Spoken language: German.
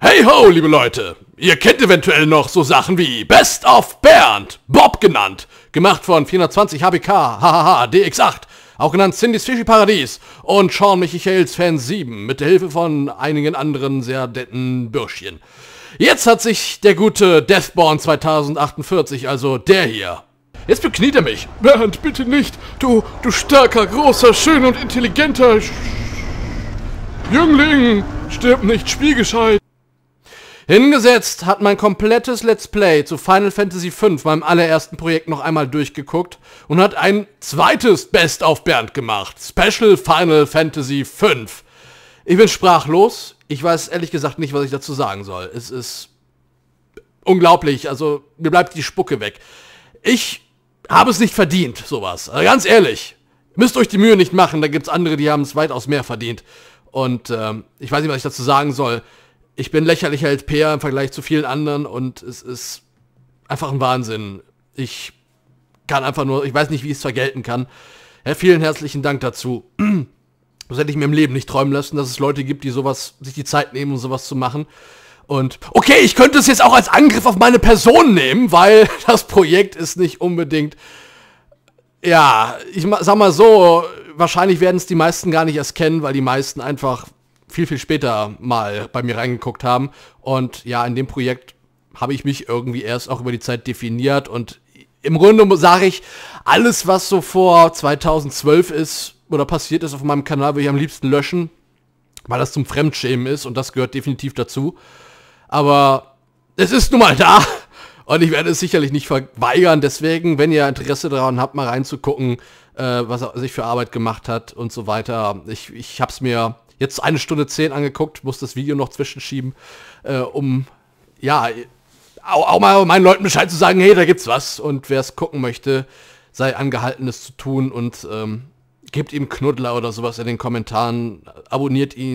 Hey ho, liebe Leute! Ihr kennt eventuell noch so Sachen wie Best of Bernd, Bob genannt, gemacht von 420 HBK, hahaha, DX8, auch genannt Cindy's Fishy Paradies und Sean Michaels Fan 7 mit der Hilfe von einigen anderen sehr netten Bürschchen. Jetzt hat sich der gute Deathborn 2048, also der hier, Jetzt bekniet er mich. Bernd, bitte nicht. Du, du starker, großer, schöner und intelligenter Sch Jüngling, stirb nicht spielgescheit. Hingesetzt hat mein komplettes Let's Play zu Final Fantasy V, meinem allerersten Projekt, noch einmal durchgeguckt und hat ein zweites Best auf Bernd gemacht. Special Final Fantasy V. Ich bin sprachlos. Ich weiß ehrlich gesagt nicht, was ich dazu sagen soll. Es ist unglaublich. Also mir bleibt die Spucke weg. Ich habe es nicht verdient, sowas. Also, ganz ehrlich. Müsst euch die Mühe nicht machen. Da gibt es andere, die haben es weitaus mehr verdient. Und ähm, ich weiß nicht, was ich dazu sagen soll ich bin lächerlicher als Peer im Vergleich zu vielen anderen und es ist einfach ein Wahnsinn. Ich kann einfach nur, ich weiß nicht, wie ich es vergelten kann. Ja, vielen herzlichen Dank dazu. Das hätte ich mir im Leben nicht träumen lassen, dass es Leute gibt, die sowas, sich die Zeit nehmen, um sowas zu machen. Und okay, ich könnte es jetzt auch als Angriff auf meine Person nehmen, weil das Projekt ist nicht unbedingt. Ja, ich sag mal so, wahrscheinlich werden es die meisten gar nicht erst kennen, weil die meisten einfach viel, viel später mal bei mir reingeguckt haben. Und ja, in dem Projekt habe ich mich irgendwie erst auch über die Zeit definiert. Und im Grunde sage ich, alles, was so vor 2012 ist oder passiert ist auf meinem Kanal, würde ich am liebsten löschen, weil das zum Fremdschämen ist und das gehört definitiv dazu. Aber es ist nun mal da. Und ich werde es sicherlich nicht verweigern. Deswegen, wenn ihr Interesse daran habt, mal reinzugucken, äh, was er sich für Arbeit gemacht hat und so weiter. Ich, ich habe es mir jetzt eine Stunde zehn angeguckt, muss das Video noch zwischenschieben, äh, um ja auch, auch, mal meinen Leuten Bescheid zu sagen, hey, da gibt's was. Und wer es gucken möchte, sei angehalten, es zu tun und ähm, gebt ihm Knuddler oder sowas in den Kommentaren, abonniert ihn.